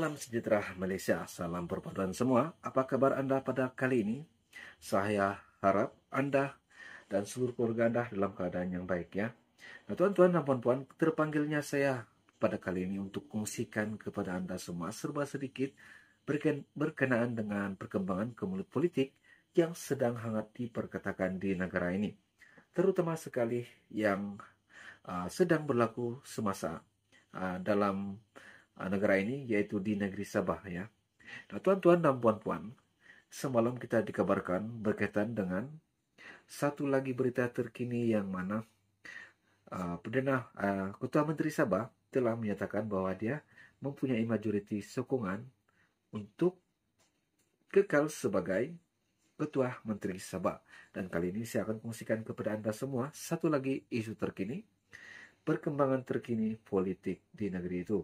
Salam sejahtera Malaysia, salam perpaduan semua. Apa kabar Anda pada kali ini? Saya harap Anda dan seluruh keluarga Anda dalam keadaan yang baik ya. Nah tuan-tuan dan puan-puan, terpanggilnya saya pada kali ini untuk kongsikan kepada Anda semua serba sedikit berkenaan dengan perkembangan kemulut politik yang sedang hangat diperkatakan di negara ini. Terutama sekali yang uh, sedang berlaku semasa uh, dalam Ah, negara ini yaitu di negeri Sabah ya. Nah tuan-tuan dan puan-puan, semalam kita dikabarkan berkaitan dengan satu lagi berita terkini yang mana uh, Perdana uh, Ketua Menteri Sabah telah menyatakan bahwa dia mempunyai majoriti sokongan untuk kekal sebagai Ketua Menteri Sabah. Dan kali ini saya akan kongsikan kepada Anda semua satu lagi isu terkini, perkembangan terkini politik di negeri itu.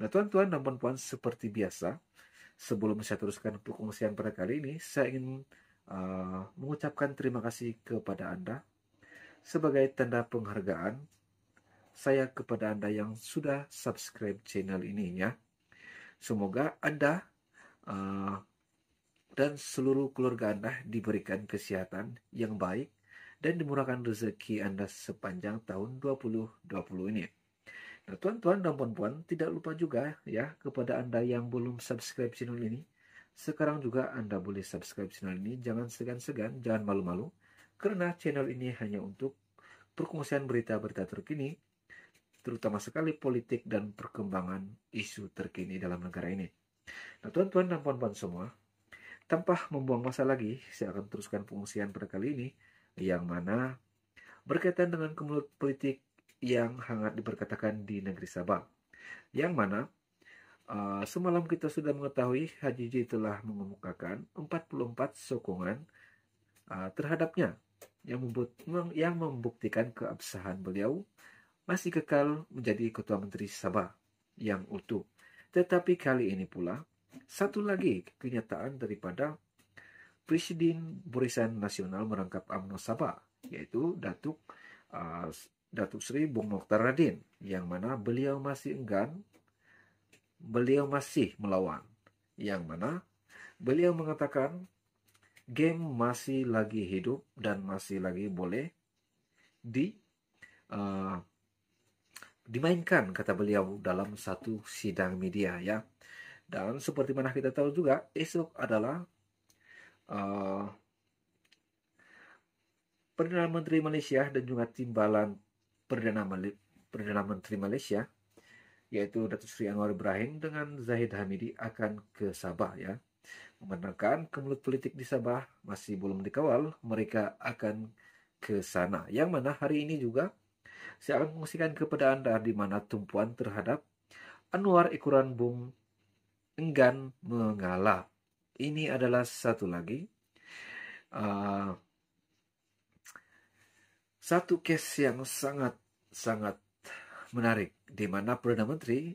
Nah tuan-tuan dan puan-puan seperti biasa, sebelum saya teruskan siang pada kali ini, saya ingin uh, mengucapkan terima kasih kepada Anda. Sebagai tanda penghargaan, saya kepada Anda yang sudah subscribe channel ini ya. Semoga Anda uh, dan seluruh keluarga Anda diberikan kesehatan yang baik dan dimurahkan rezeki Anda sepanjang tahun 2020 ini. Tuan-tuan dan puan-puan, tidak lupa juga ya kepada Anda yang belum subscribe channel ini. Sekarang juga Anda boleh subscribe channel ini. Jangan segan-segan, jangan malu-malu. Karena channel ini hanya untuk perkongsian berita-berita terkini, terutama sekali politik dan perkembangan isu terkini dalam negara ini. Nah, tuan-tuan dan puan-puan semua, tanpa membuang masa lagi, saya akan teruskan pengungsian pada kali ini, yang mana berkaitan dengan kemelut politik yang hangat diperkatakan di negeri Sabah. Yang mana uh, semalam kita sudah mengetahui Haji J telah mengemukakan 44 sokongan uh, terhadapnya yang, membuat, yang membuktikan keabsahan beliau masih kekal menjadi Ketua Menteri Sabah yang utuh. Tetapi kali ini pula, satu lagi kenyataan daripada Presiden Barisan Nasional merangkap AMNO Sabah, yaitu Datuk uh, Datuk Seri Bung Mokhtar Radin yang mana beliau masih enggan, beliau masih melawan. Yang mana beliau mengatakan game masih lagi hidup dan masih lagi boleh di uh, dimainkan kata beliau dalam satu sidang media ya. Dan seperti mana kita tahu juga esok adalah uh, Perdana Menteri Malaysia dan juga timbalan Perdana, Mal Perdana Menteri Malaysia yaitu Datuk Seri Anwar Ibrahim dengan Zahid Hamidi akan ke Sabah ya. Memandangkan kemelut politik di Sabah masih belum dikawal, mereka akan ke sana. Yang mana hari ini juga saya akan mengusikan kepada Anda di mana tumpuan terhadap Anwar Ikuran bung enggan mengalah. Ini adalah satu lagi uh, satu kes yang sangat sangat menarik di mana Perdana Menteri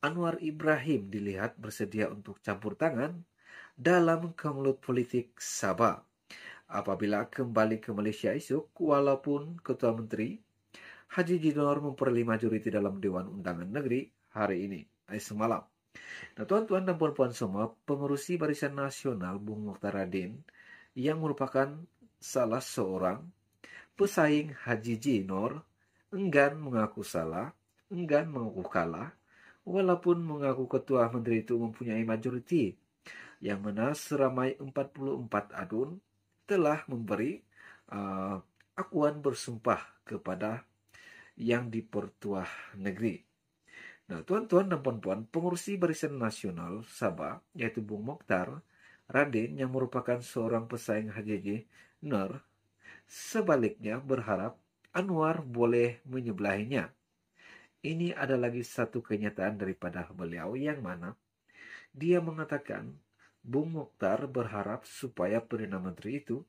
Anwar Ibrahim dilihat bersedia untuk campur tangan dalam kemelut politik Sabah. Apabila kembali ke Malaysia esok, walaupun Ketua Menteri Haji Jinor memperoleh majoriti dalam Dewan Undangan Negeri hari ini, eh, semalam. Nah, tuan-tuan dan puan-puan semua, pengurusi Barisan Nasional Bung Mokhtar Radin yang merupakan salah seorang pesaing Haji Jinor enggan mengaku salah, enggan mengaku kalah, walaupun mengaku ketua menteri itu mempunyai majoriti, yang mana seramai 44 adun telah memberi uh, akuan bersumpah kepada yang di Pertuah Negeri. Nah, tuan-tuan dan puan-puan, pengurusi Barisan Nasional Sabah, yaitu Bung Mokhtar, Raden yang merupakan seorang pesaing HJJ, Nur, e sebaliknya berharap Anwar boleh menyebelahinya. Ini ada lagi satu kenyataan daripada beliau yang mana dia mengatakan Bung Mukhtar berharap supaya Perdana Menteri itu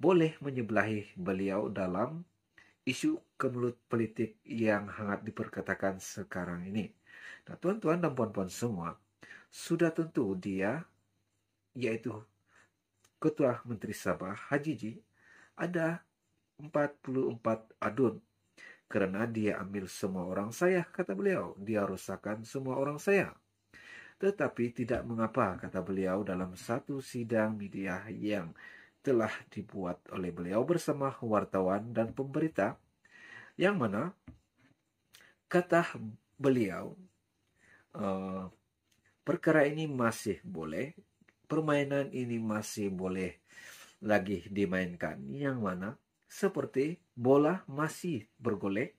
boleh menyebelahi beliau dalam isu kemelut politik yang hangat diperkatakan sekarang ini. Nah, tuan-tuan dan puan-puan semua, sudah tentu dia, yaitu Ketua Menteri Sabah, Haji Ji, ada 44 adun. Karena dia ambil semua orang saya, kata beliau. Dia rusakkan semua orang saya. Tetapi tidak mengapa, kata beliau dalam satu sidang media yang telah dibuat oleh beliau bersama wartawan dan pemberita. Yang mana, kata beliau, e, perkara ini masih boleh, permainan ini masih boleh lagi dimainkan. Yang mana, seperti bola masih bergolek.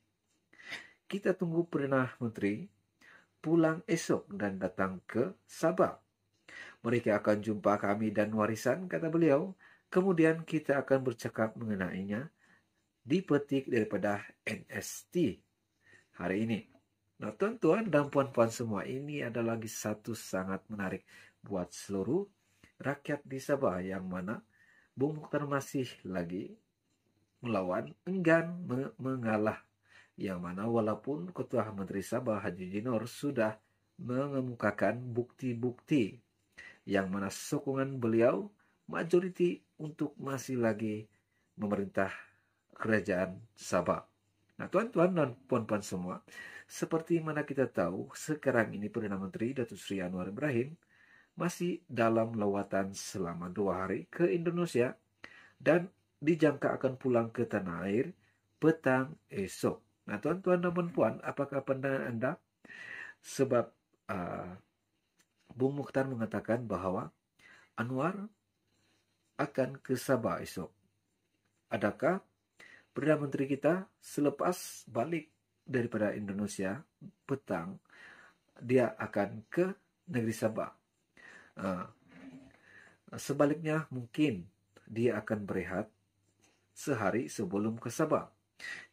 Kita tunggu Perdana Menteri pulang esok dan datang ke Sabah. Mereka akan jumpa kami dan warisan, kata beliau. Kemudian kita akan bercakap mengenainya dipetik daripada NST hari ini. Nah, tuan-tuan dan puan-puan semua, ini ada lagi satu sangat menarik buat seluruh rakyat di Sabah yang mana Bung Mukhtar masih lagi melawan, enggan mengalah. Yang mana walaupun Ketua Menteri Sabah Haji Jinor sudah mengemukakan bukti-bukti yang mana sokongan beliau majoriti untuk masih lagi memerintah kerajaan Sabah. Nah, tuan-tuan dan puan-puan semua, seperti mana kita tahu, sekarang ini Perdana Menteri Datuk Sri Anwar Ibrahim masih dalam lawatan selama dua hari ke Indonesia dan dijangka akan pulang ke tanah air petang esok. Nah, tuan-tuan dan puan, puan apakah pandangan Anda? Sebab uh, Bung Mukhtar mengatakan bahawa Anwar akan ke Sabah esok. Adakah Perdana Menteri kita selepas balik daripada Indonesia petang dia akan ke negeri Sabah. Uh, sebaliknya mungkin dia akan berehat sehari sebelum ke Sabah.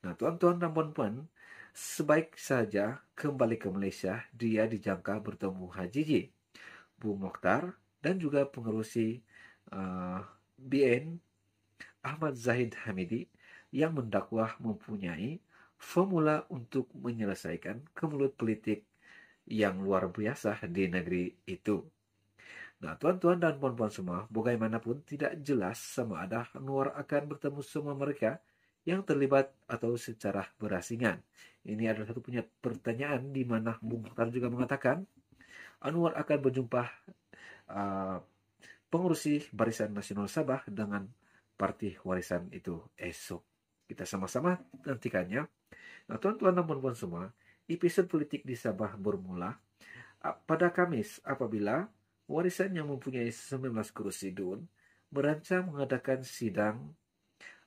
Nah, tuan-tuan dan puan-puan, sebaik saja kembali ke Malaysia, dia dijangka bertemu Haji Ji, Bu Mokhtar, dan juga pengerusi uh, BN Ahmad Zahid Hamidi yang mendakwah mempunyai formula untuk menyelesaikan kemelut politik yang luar biasa di negeri itu. Nah, tuan-tuan dan puan-puan semua, bagaimanapun tidak jelas sama ada Anwar akan bertemu semua mereka yang terlibat atau secara berasingan. Ini adalah satu punya pertanyaan di mana Bung Mukhtar juga mengatakan Anwar akan berjumpa uh, pengurusi Barisan Nasional Sabah dengan Parti Warisan itu esok. Kita sama-sama nantikannya. Nah, tuan-tuan dan puan-puan semua, episode politik di Sabah bermula uh, pada Kamis apabila warisan yang mempunyai 19 kursi Dun merancang mengadakan sidang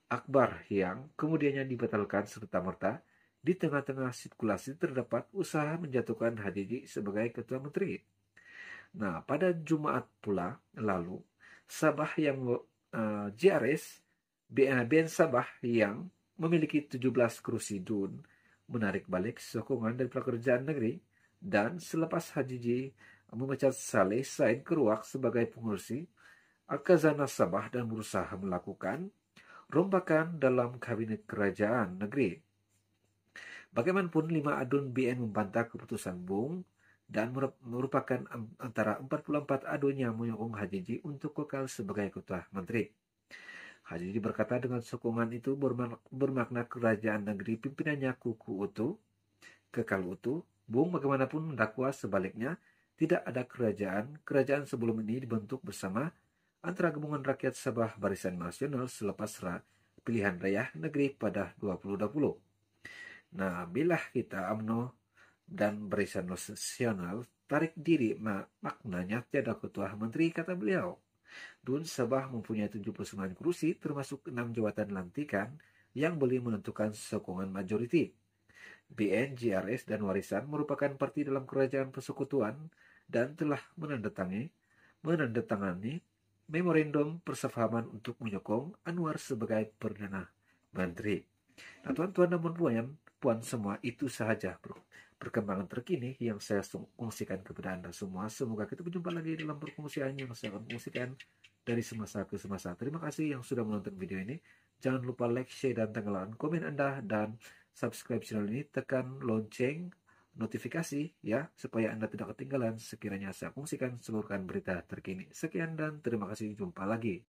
akbar yang kemudiannya dibatalkan serta-merta di tengah-tengah sirkulasi terdapat usaha menjatuhkan Hadiji sebagai ketua menteri. Nah, pada Jumat pula lalu, Sabah yang uh, eh, JRS BN Sabah yang memiliki 17 kursi Dun menarik balik sokongan dari pekerjaan negeri dan selepas Hadiji memecat Saleh Said Keruak sebagai pengurusi al Sabah dan berusaha melakukan rombakan dalam kabinet kerajaan negeri. Bagaimanapun, lima adun BN membantah keputusan Bung dan merupakan antara 44 adun yang menyokong Hajiji untuk kekal sebagai ketua menteri. Hajiji berkata dengan sokongan itu bermakna kerajaan negeri pimpinannya kuku utuh, kekal utuh, Bung bagaimanapun mendakwa sebaliknya tidak ada kerajaan. Kerajaan sebelum ini dibentuk bersama antara Gabungan Rakyat Sabah Barisan Nasional selepas pilihan raya negeri pada 2020. Nah, bila kita AMNO dan Barisan Nasional tarik diri maknanya tiada ketua menteri, kata beliau. Dun Sabah mempunyai 79 kursi termasuk 6 jawatan lantikan yang boleh menentukan sokongan majoriti. BN, GRS, dan Warisan merupakan parti dalam kerajaan persekutuan dan telah menandatangani, menandatangani memorandum persefahaman untuk menyokong Anwar sebagai Perdana Menteri. Nah tuan-tuan dan puan, puan puan semua itu sahaja bro. perkembangan terkini yang saya kongsikan kepada Anda semua. Semoga kita berjumpa lagi dalam perkongsian yang saya akan kongsikan dari semasa ke semasa. Terima kasih yang sudah menonton video ini. Jangan lupa like, share, dan tanggalan komen Anda dan subscribe channel ini. Tekan lonceng notifikasi ya supaya Anda tidak ketinggalan sekiranya saya fungsikan seluruhkan berita terkini. Sekian dan terima kasih jumpa lagi.